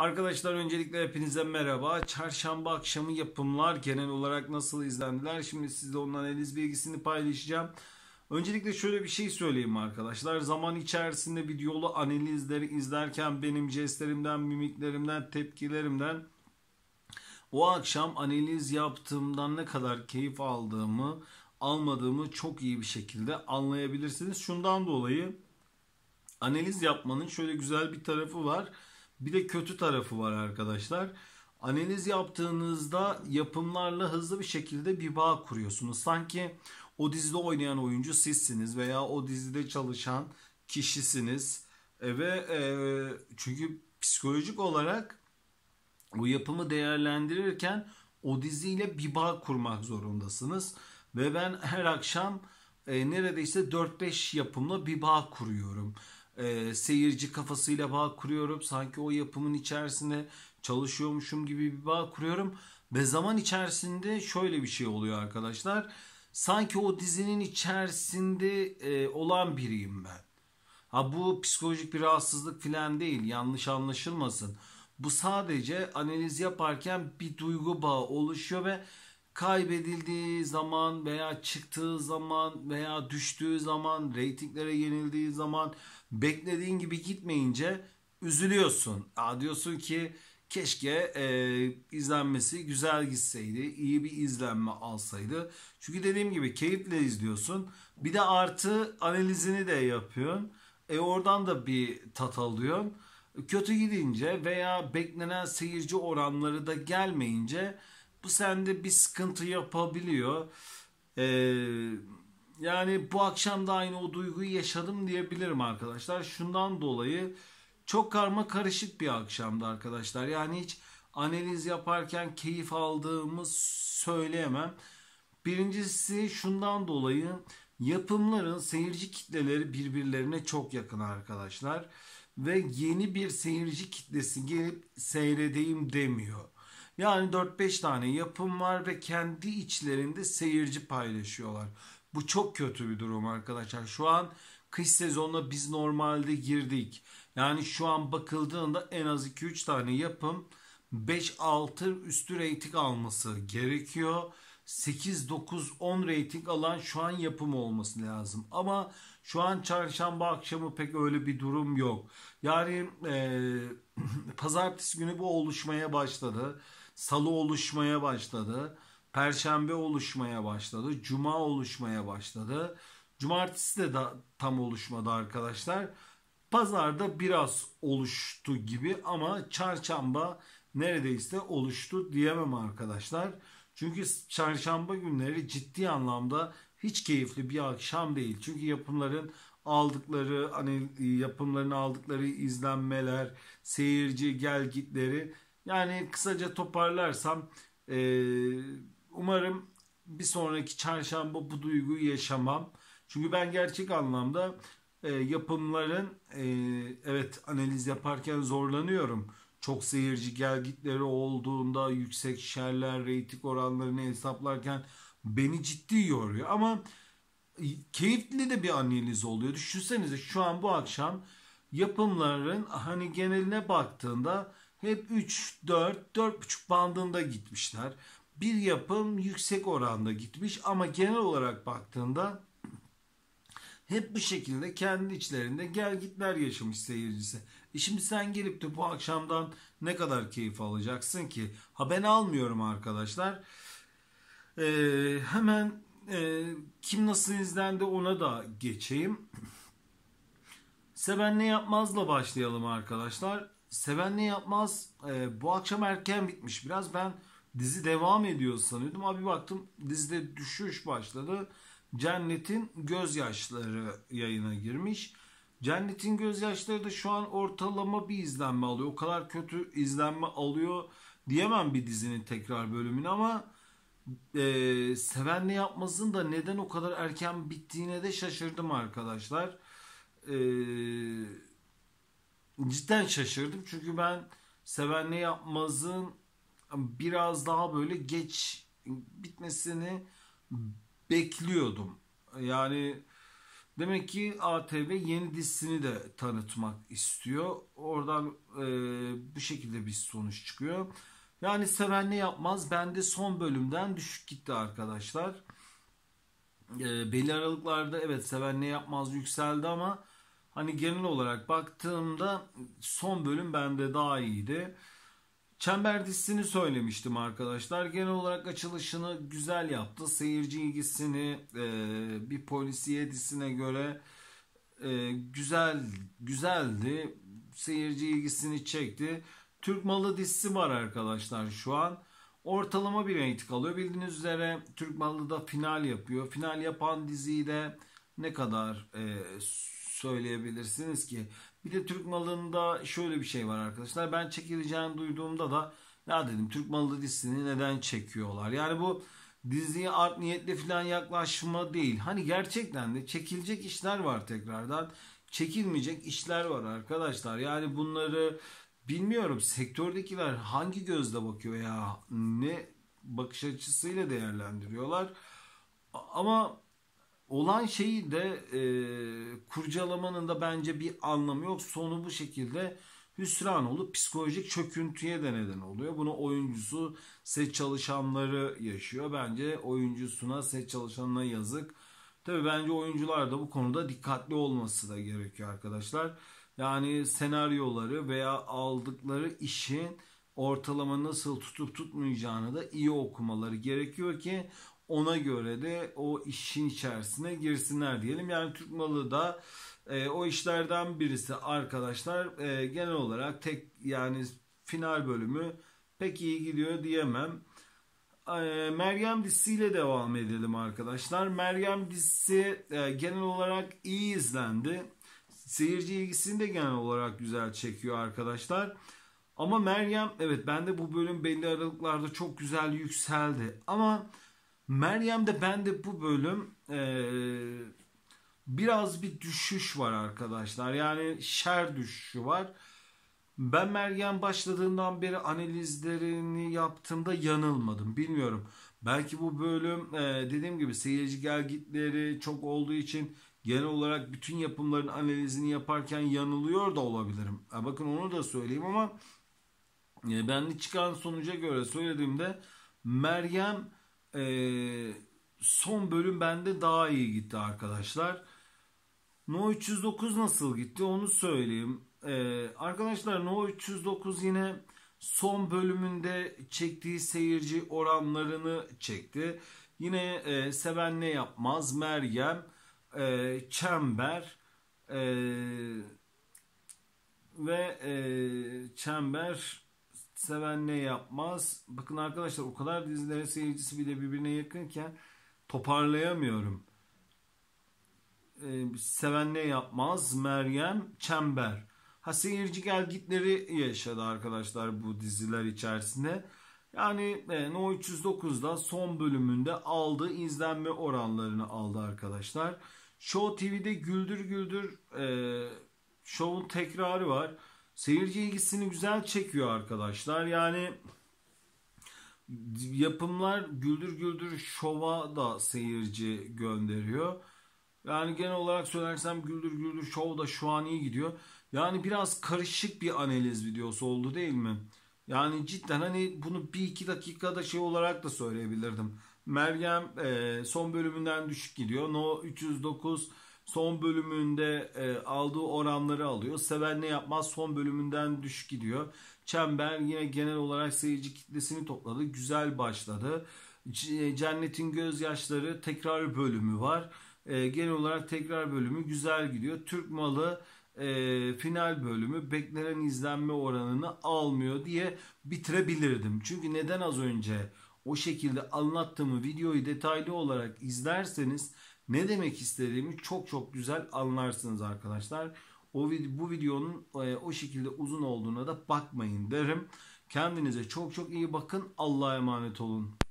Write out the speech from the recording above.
Arkadaşlar öncelikle hepinize merhaba. Çarşamba akşamı yapımlar genel olarak nasıl izlendiler? Şimdi sizle ondan analiz bilgisini paylaşacağım. Öncelikle şöyle bir şey söyleyeyim arkadaşlar. Zaman içerisinde videolu analizleri izlerken benim jestlerimden, mimiklerimden, tepkilerimden o akşam analiz yaptığımdan ne kadar keyif aldığımı, almadığımı çok iyi bir şekilde anlayabilirsiniz. Şundan dolayı analiz yapmanın şöyle güzel bir tarafı var. Bir de kötü tarafı var arkadaşlar. Analiz yaptığınızda yapımlarla hızlı bir şekilde bir bağ kuruyorsunuz. Sanki o dizide oynayan oyuncu sizsiniz veya o dizide çalışan kişisiniz. E ve e, çünkü psikolojik olarak bu yapımı değerlendirirken o diziyle bir bağ kurmak zorundasınız. Ve ben her akşam e, neredeyse 4-5 yapımla bir bağ kuruyorum e, seyirci kafasıyla bağ kuruyorum. Sanki o yapımın içerisinde çalışıyormuşum gibi bir bağ kuruyorum. Ve zaman içerisinde şöyle bir şey oluyor arkadaşlar. Sanki o dizinin içerisinde e, olan biriyim ben. Ha bu psikolojik bir rahatsızlık falan değil. Yanlış anlaşılmasın. Bu sadece analiz yaparken bir duygu bağı oluşuyor ve kaybedildiği zaman veya çıktığı zaman veya düştüğü zaman reytinglere yenildiği zaman beklediğin gibi gitmeyince üzülüyorsun. Aa, diyorsun ki keşke e, izlenmesi güzel gitseydi, iyi bir izlenme alsaydı. Çünkü dediğim gibi keyifle izliyorsun. Bir de artı analizini de yapıyorsun. E oradan da bir tat alıyorsun. Kötü gidince veya beklenen seyirci oranları da gelmeyince bu sende bir sıkıntı yapabiliyor. Ee, yani bu akşam da aynı o duyguyu yaşadım diyebilirim arkadaşlar. Şundan dolayı çok karma karışık bir akşamdı arkadaşlar. Yani hiç analiz yaparken keyif aldığımı söyleyemem. Birincisi şundan dolayı yapımların seyirci kitleleri birbirlerine çok yakın arkadaşlar ve yeni bir seyirci kitlesi gelip seyredeyim demiyor. Yani 4-5 tane yapım var ve kendi içlerinde seyirci paylaşıyorlar. Bu çok kötü bir durum arkadaşlar. Şu an kış sezonuna biz normalde girdik. Yani şu an bakıldığında en az 2-3 tane yapım 5-6 üstü reyting alması gerekiyor. 8, 9, 10 reyting alan şu an yapım olması lazım. Ama şu an çarşamba akşamı pek öyle bir durum yok. Yani e, pazartesi günü bu oluşmaya başladı. Salı oluşmaya başladı. Perşembe oluşmaya başladı. Cuma oluşmaya başladı. Cumartesi de da, tam oluşmadı arkadaşlar. Pazarda biraz oluştu gibi ama çarşamba neredeyse oluştu diyemem arkadaşlar. Çünkü çarşamba günleri ciddi anlamda hiç keyifli bir akşam değil. Çünkü yapımların aldıkları hani e, yapımların aldıkları izlenmeler, seyirci gelgitleri yani kısaca toparlarsam e, umarım bir sonraki çarşamba bu duyguyu yaşamam. Çünkü ben gerçek anlamda e, yapımların e, evet analiz yaparken zorlanıyorum çok seyirci gelgitleri olduğunda yüksek şerler, reyting oranlarını hesaplarken beni ciddi yoruyor. Ama keyifli de bir anneniz oluyor. Düşünsenize şu an bu akşam yapımların hani geneline baktığında hep 3, 4, buçuk bandında gitmişler. Bir yapım yüksek oranda gitmiş ama genel olarak baktığında hep bu şekilde kendi içlerinde gel gitler yaşamış seyircisi. E şimdi sen gelip de bu akşamdan ne kadar keyif alacaksın ki? Ha ben almıyorum arkadaşlar. Ee, hemen e, kim nasıl izlendi ona da geçeyim. Seven ne yapmazla başlayalım arkadaşlar. Seven ne yapmaz e, bu akşam erken bitmiş biraz. Ben dizi devam ediyor sanıyordum. Abi baktım dizide düşüş başladı. Cennet'in gözyaşları yayına girmiş. Cennet'in gözyaşları da şu an ortalama bir izlenme alıyor. O kadar kötü izlenme alıyor diyemem bir dizinin tekrar bölümünü ama e, Sevenle Yapmaz'ın da neden o kadar erken bittiğine de şaşırdım arkadaşlar. E, cidden şaşırdım çünkü ben Sevenle Yapmaz'ın biraz daha böyle geç bitmesini bekliyordum. Yani demek ki ATV yeni dizisini de tanıtmak istiyor. Oradan e, bu şekilde bir sonuç çıkıyor. Yani seven ne yapmaz? Bende son bölümden düşük gitti arkadaşlar. E, belli aralıklarda evet seven ne yapmaz yükseldi ama hani genel olarak baktığımda son bölüm bende daha iyiydi. Çember dizisini söylemiştim arkadaşlar. Genel olarak açılışını güzel yaptı. Seyirci ilgisini e, bir polisiye dizisine göre e, güzel güzeldi. Seyirci ilgisini çekti. Türk malı dizisi var arkadaşlar şu an. Ortalama bir reyting alıyor. Bildiğiniz üzere Türk malı da final yapıyor. Final yapan diziyi de ne kadar e, söyleyebilirsiniz ki. Bir de Türk malında şöyle bir şey var arkadaşlar. Ben çekileceğini duyduğumda da ya dedim Türk malı dizisini neden çekiyorlar? Yani bu diziye art niyetle falan yaklaşma değil. Hani gerçekten de çekilecek işler var tekrardan. Çekilmeyecek işler var arkadaşlar. Yani bunları bilmiyorum sektördekiler hangi gözle bakıyor veya ne bakış açısıyla değerlendiriyorlar. Ama olan şeyi de e, kurcalamanın da bence bir anlamı yok. Sonu bu şekilde hüsran olup psikolojik çöküntüye de neden oluyor. Bunu oyuncusu set çalışanları yaşıyor. Bence oyuncusuna set çalışanına yazık. Tabii bence oyuncular da bu konuda dikkatli olması da gerekiyor arkadaşlar. Yani senaryoları veya aldıkları işin ortalama nasıl tutup tutmayacağını da iyi okumaları gerekiyor ki ona göre de o işin içerisine girsinler diyelim. Yani Türk malı da e, o işlerden birisi arkadaşlar. E, genel olarak tek yani final bölümü pek iyi gidiyor diyemem. E, Meryem dizisiyle devam edelim arkadaşlar. Meryem dizisi e, genel olarak iyi izlendi. Seyirci ilgisini de genel olarak güzel çekiyor arkadaşlar. Ama Meryem evet bende bu bölüm belli aralıklarda çok güzel yükseldi. Ama Meryem'de ben de bu bölüm e, biraz bir düşüş var arkadaşlar. Yani şer düşüşü var. Ben Meryem başladığından beri analizlerini yaptığımda yanılmadım. Bilmiyorum. Belki bu bölüm e, dediğim gibi seyirci gelgitleri çok olduğu için genel olarak bütün yapımların analizini yaparken yanılıyor da olabilirim. E, bakın onu da söyleyeyim ama e, ben çıkan sonuca göre söylediğimde Meryem e, son bölüm bende daha iyi gitti arkadaşlar. No 309 nasıl gitti onu söyleyeyim. E, arkadaşlar No 309 yine son bölümünde çektiği seyirci oranlarını çekti. Yine e, Seven Ne Yapmaz, Meryem, e, Çember e, ve e, Çember seven ne yapmaz? Bakın arkadaşlar o kadar dizilerin seyircisi bile birbirine yakınken toparlayamıyorum. Ee, seven ne yapmaz? Meryem Çember. Ha seyirci gel gitleri yaşadı arkadaşlar bu diziler içerisinde. Yani e, No 309'da son bölümünde aldı izlenme oranlarını aldı arkadaşlar. Show TV'de Güldür Güldür e, şovun tekrarı var. Seyirci ilgisini güzel çekiyor arkadaşlar. Yani yapımlar güldür güldür şova da seyirci gönderiyor. Yani genel olarak söylersem güldür güldür şov da şu an iyi gidiyor. Yani biraz karışık bir analiz videosu oldu değil mi? Yani cidden hani bunu bir iki dakikada şey olarak da söyleyebilirdim. Meryem e, son bölümünden düşük gidiyor. No 309 Son bölümünde e, aldığı oranları alıyor. Seven ne yapmaz son bölümünden düşük gidiyor. Çember yine genel olarak seyirci kitlesini topladı. Güzel başladı. C e, Cennetin Gözyaşları tekrar bölümü var. E, genel olarak tekrar bölümü güzel gidiyor. Türk malı e, final bölümü beklenen izlenme oranını almıyor diye bitirebilirdim. Çünkü neden az önce o şekilde anlattığımı videoyu detaylı olarak izlerseniz ne demek istediğimi çok çok güzel anlarsınız arkadaşlar. O bu videonun e, o şekilde uzun olduğuna da bakmayın derim. Kendinize çok çok iyi bakın. Allah'a emanet olun.